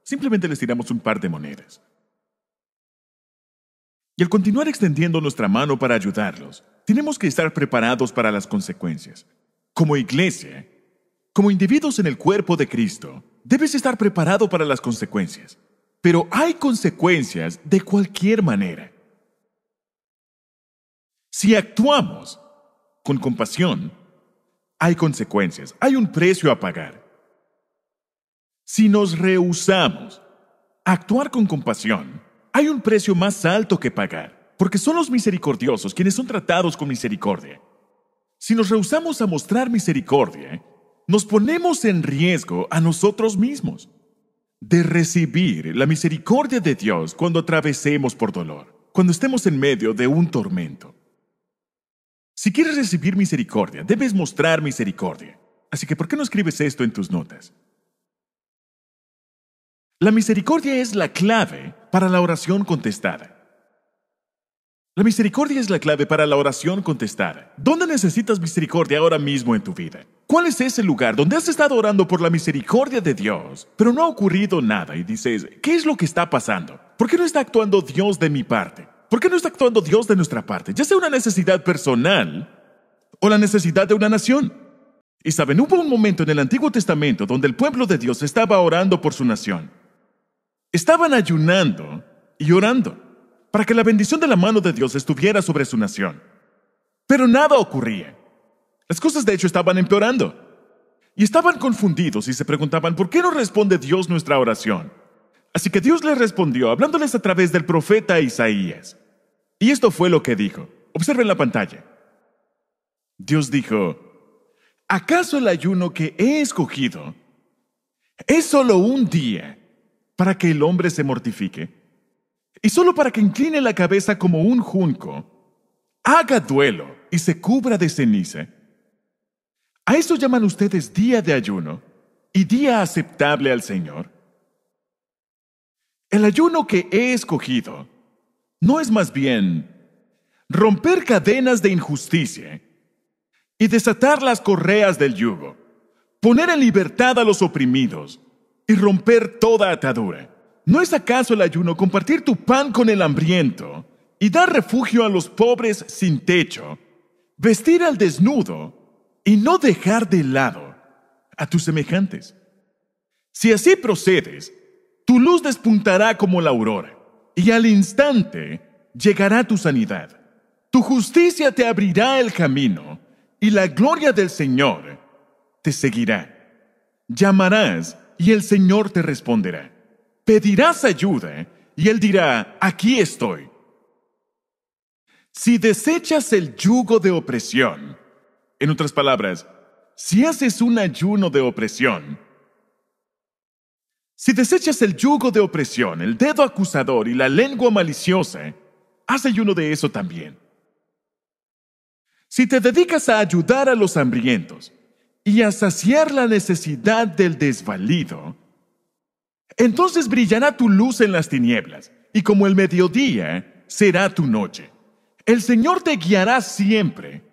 simplemente les tiramos un par de monedas. Y al continuar extendiendo nuestra mano para ayudarlos, tenemos que estar preparados para las consecuencias. Como iglesia, como individuos en el cuerpo de Cristo, debes estar preparado para las consecuencias. Pero hay consecuencias de cualquier manera. Si actuamos con compasión, hay consecuencias, hay un precio a pagar. Si nos rehusamos a actuar con compasión, hay un precio más alto que pagar, porque son los misericordiosos quienes son tratados con misericordia. Si nos rehusamos a mostrar misericordia, nos ponemos en riesgo a nosotros mismos de recibir la misericordia de Dios cuando atravesemos por dolor, cuando estemos en medio de un tormento. Si quieres recibir misericordia, debes mostrar misericordia. Así que, ¿por qué no escribes esto en tus notas? La misericordia es la clave para la oración contestada. La misericordia es la clave para la oración contestada. ¿Dónde necesitas misericordia ahora mismo en tu vida? ¿Cuál es ese lugar donde has estado orando por la misericordia de Dios, pero no ha ocurrido nada y dices, ¿qué es lo que está pasando? ¿Por qué no está actuando Dios de mi parte? ¿Por qué no está actuando Dios de nuestra parte? Ya sea una necesidad personal o la necesidad de una nación. Y saben, hubo un momento en el Antiguo Testamento donde el pueblo de Dios estaba orando por su nación. Estaban ayunando y orando para que la bendición de la mano de Dios estuviera sobre su nación. Pero nada ocurría. Las cosas de hecho estaban empeorando. Y estaban confundidos y se preguntaban, ¿por qué no responde Dios nuestra oración? Así que Dios les respondió hablándoles a través del profeta Isaías. Y esto fue lo que dijo. Observen la pantalla. Dios dijo, ¿acaso el ayuno que he escogido es solo un día para que el hombre se mortifique, y solo para que incline la cabeza como un junco, haga duelo y se cubra de ceniza. A eso llaman ustedes día de ayuno y día aceptable al Señor. El ayuno que he escogido no es más bien romper cadenas de injusticia y desatar las correas del yugo, poner en libertad a los oprimidos y romper toda atadura. ¿No es acaso el ayuno compartir tu pan con el hambriento y dar refugio a los pobres sin techo, vestir al desnudo y no dejar de lado a tus semejantes? Si así procedes, tu luz despuntará como la aurora y al instante llegará tu sanidad. Tu justicia te abrirá el camino y la gloria del Señor te seguirá. Llamarás y el Señor te responderá. Pedirás ayuda ¿eh? y Él dirá, aquí estoy. Si desechas el yugo de opresión, en otras palabras, si haces un ayuno de opresión, si desechas el yugo de opresión, el dedo acusador y la lengua maliciosa, haz ayuno de eso también. Si te dedicas a ayudar a los hambrientos, y a saciar la necesidad del desvalido, entonces brillará tu luz en las tinieblas, y como el mediodía será tu noche. El Señor te guiará siempre,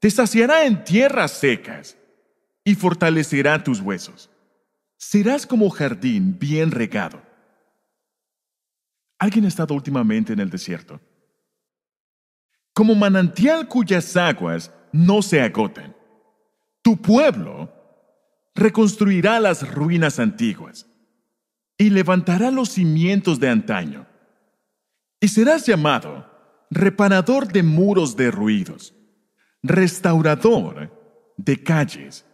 te saciará en tierras secas, y fortalecerá tus huesos. Serás como jardín bien regado. ¿Alguien ha estado últimamente en el desierto? Como manantial cuyas aguas no se agotan tu pueblo reconstruirá las ruinas antiguas y levantará los cimientos de antaño. Y serás llamado reparador de muros derruidos, restaurador de calles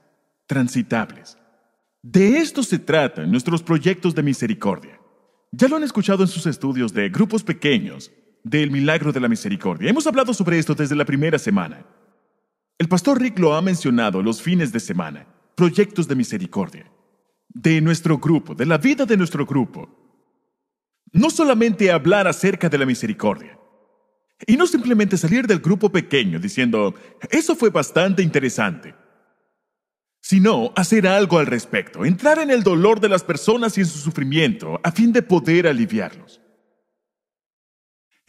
transitables. De esto se tratan nuestros proyectos de misericordia. Ya lo han escuchado en sus estudios de grupos pequeños del milagro de la misericordia. Hemos hablado sobre esto desde la primera semana. El pastor Rick lo ha mencionado los fines de semana, proyectos de misericordia, de nuestro grupo, de la vida de nuestro grupo. No solamente hablar acerca de la misericordia, y no simplemente salir del grupo pequeño diciendo, eso fue bastante interesante, sino hacer algo al respecto, entrar en el dolor de las personas y en su sufrimiento a fin de poder aliviarlos.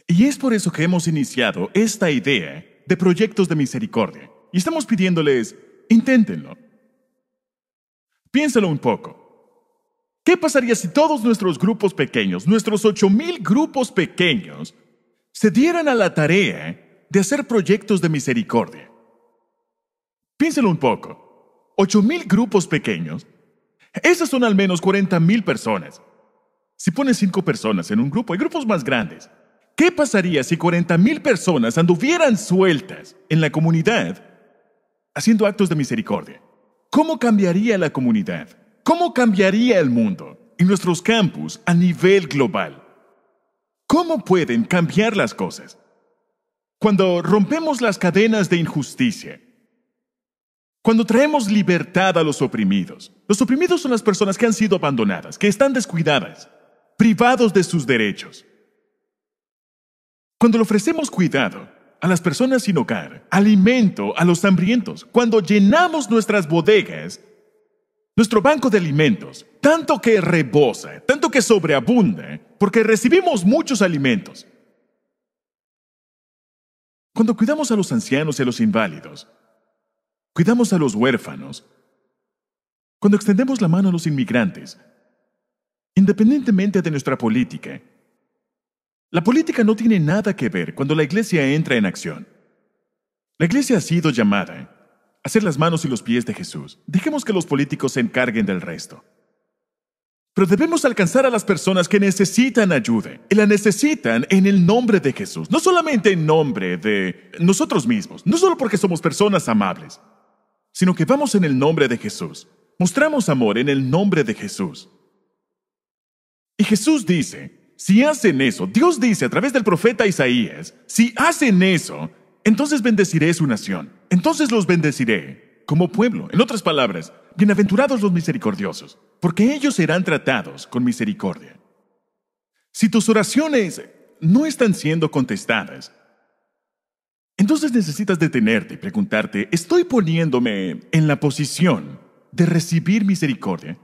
Y es por eso que hemos iniciado esta idea de proyectos de misericordia. Y estamos pidiéndoles, inténtenlo. Piénselo un poco. ¿Qué pasaría si todos nuestros grupos pequeños, nuestros 8.000 grupos pequeños, se dieran a la tarea de hacer proyectos de misericordia? Piénselo un poco. 8.000 grupos pequeños. Esas son al menos 40.000 personas. Si pones 5 personas en un grupo, hay grupos más grandes. ¿Qué pasaría si 40.000 personas anduvieran sueltas en la comunidad haciendo actos de misericordia. ¿Cómo cambiaría la comunidad? ¿Cómo cambiaría el mundo y nuestros campus a nivel global? ¿Cómo pueden cambiar las cosas? Cuando rompemos las cadenas de injusticia, cuando traemos libertad a los oprimidos, los oprimidos son las personas que han sido abandonadas, que están descuidadas, privados de sus derechos. Cuando le ofrecemos cuidado, a las personas sin hogar, alimento a los hambrientos. Cuando llenamos nuestras bodegas, nuestro banco de alimentos, tanto que rebosa, tanto que sobreabunda, porque recibimos muchos alimentos. Cuando cuidamos a los ancianos y a los inválidos, cuidamos a los huérfanos, cuando extendemos la mano a los inmigrantes, independientemente de nuestra política, la política no tiene nada que ver cuando la iglesia entra en acción. La iglesia ha sido llamada a ser las manos y los pies de Jesús. Dejemos que los políticos se encarguen del resto. Pero debemos alcanzar a las personas que necesitan ayuda y la necesitan en el nombre de Jesús, no solamente en nombre de nosotros mismos, no solo porque somos personas amables, sino que vamos en el nombre de Jesús. Mostramos amor en el nombre de Jesús. Y Jesús dice, si hacen eso, Dios dice a través del profeta Isaías, si hacen eso, entonces bendeciré su nación, entonces los bendeciré como pueblo. En otras palabras, bienaventurados los misericordiosos, porque ellos serán tratados con misericordia. Si tus oraciones no están siendo contestadas, entonces necesitas detenerte y preguntarte, ¿estoy poniéndome en la posición de recibir misericordia?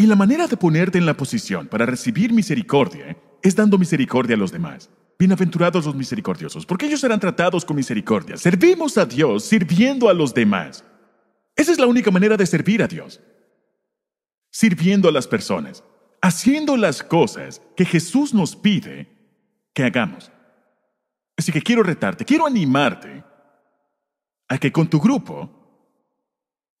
Y la manera de ponerte en la posición para recibir misericordia ¿eh? es dando misericordia a los demás. Bienaventurados los misericordiosos, porque ellos serán tratados con misericordia. Servimos a Dios sirviendo a los demás. Esa es la única manera de servir a Dios. Sirviendo a las personas, haciendo las cosas que Jesús nos pide que hagamos. Así que quiero retarte, quiero animarte a que con tu grupo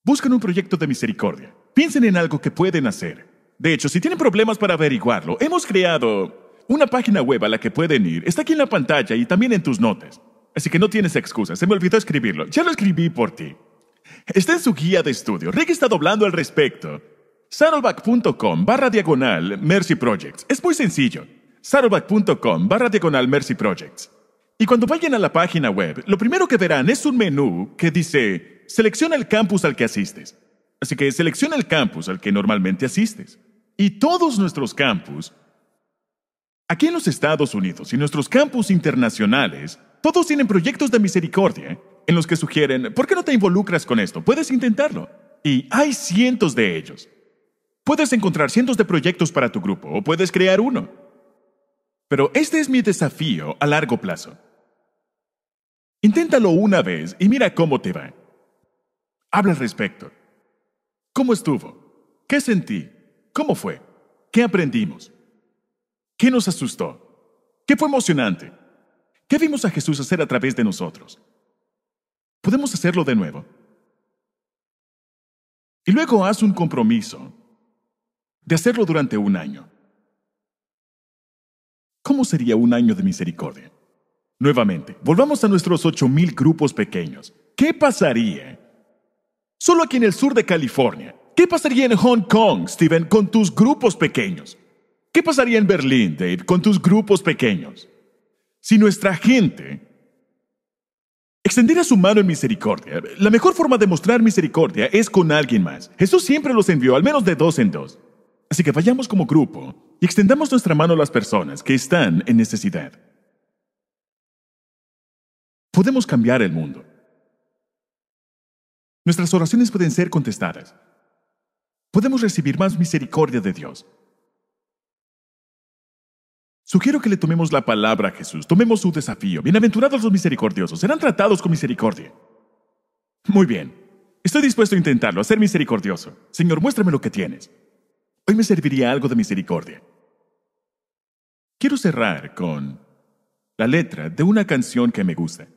Buscan un proyecto de misericordia. Piensen en algo que pueden hacer. De hecho, si tienen problemas para averiguarlo, hemos creado una página web a la que pueden ir. Está aquí en la pantalla y también en tus notas. Así que no tienes excusas. Se me olvidó escribirlo. Ya lo escribí por ti. Está en su guía de estudio. Rick está doblando al respecto. Saddleback.com barra diagonal Mercy Projects. Es muy sencillo. Saddleback.com barra diagonal Mercy Projects. Y cuando vayan a la página web, lo primero que verán es un menú que dice selecciona el campus al que asistes. Así que selecciona el campus al que normalmente asistes. Y todos nuestros campus, aquí en los Estados Unidos y nuestros campus internacionales, todos tienen proyectos de misericordia en los que sugieren, ¿por qué no te involucras con esto? Puedes intentarlo. Y hay cientos de ellos. Puedes encontrar cientos de proyectos para tu grupo o puedes crear uno. Pero este es mi desafío a largo plazo. Inténtalo una vez y mira cómo te va. Habla al respecto. ¿Cómo estuvo? ¿Qué sentí? ¿Cómo fue? ¿Qué aprendimos? ¿Qué nos asustó? ¿Qué fue emocionante? ¿Qué vimos a Jesús hacer a través de nosotros? ¿Podemos hacerlo de nuevo? Y luego haz un compromiso de hacerlo durante un año. ¿Cómo sería un año de misericordia? Nuevamente, volvamos a nuestros 8.000 grupos pequeños. ¿Qué pasaría Solo aquí en el sur de California. ¿Qué pasaría en Hong Kong, Steven, con tus grupos pequeños? ¿Qué pasaría en Berlín, Dave, con tus grupos pequeños? Si nuestra gente extendiera su mano en misericordia, la mejor forma de mostrar misericordia es con alguien más. Jesús siempre los envió, al menos de dos en dos. Así que vayamos como grupo y extendamos nuestra mano a las personas que están en necesidad. Podemos cambiar el mundo nuestras oraciones pueden ser contestadas. Podemos recibir más misericordia de Dios. Sugiero que le tomemos la palabra a Jesús, tomemos su desafío. Bienaventurados los misericordiosos, serán tratados con misericordia. Muy bien, estoy dispuesto a intentarlo, a ser misericordioso. Señor, muéstrame lo que tienes. Hoy me serviría algo de misericordia. Quiero cerrar con la letra de una canción que me gusta.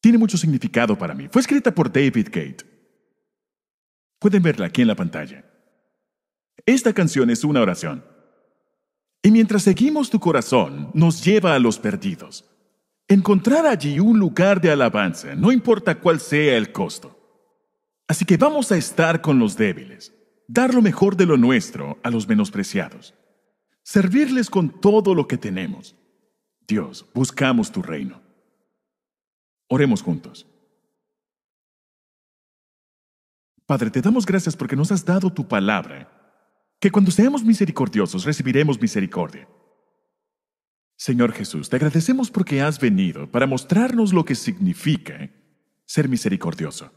Tiene mucho significado para mí. Fue escrita por David Gate. Pueden verla aquí en la pantalla. Esta canción es una oración. Y mientras seguimos tu corazón, nos lleva a los perdidos. Encontrar allí un lugar de alabanza, no importa cuál sea el costo. Así que vamos a estar con los débiles, dar lo mejor de lo nuestro a los menospreciados, servirles con todo lo que tenemos. Dios, buscamos tu reino. Oremos juntos. Padre, te damos gracias porque nos has dado tu palabra, que cuando seamos misericordiosos recibiremos misericordia. Señor Jesús, te agradecemos porque has venido para mostrarnos lo que significa ser misericordioso.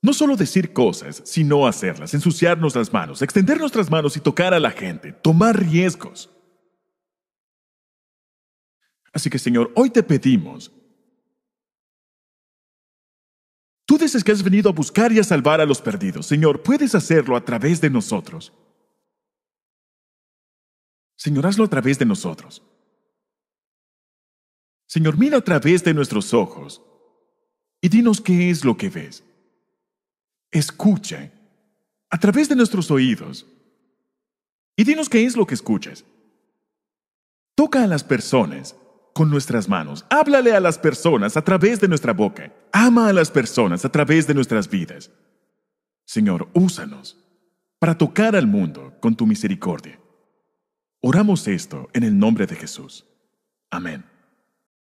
No solo decir cosas, sino hacerlas, ensuciarnos las manos, extender nuestras manos y tocar a la gente, tomar riesgos. Así que Señor, hoy te pedimos Tú dices que has venido a buscar y a salvar a los perdidos. Señor, puedes hacerlo a través de nosotros. Señor, hazlo a través de nosotros. Señor, mira a través de nuestros ojos y dinos qué es lo que ves. Escucha a través de nuestros oídos y dinos qué es lo que escuchas. Toca a las personas con nuestras manos. Háblale a las personas a través de nuestra boca. Ama a las personas a través de nuestras vidas. Señor, úsanos para tocar al mundo con tu misericordia. Oramos esto en el nombre de Jesús. Amén.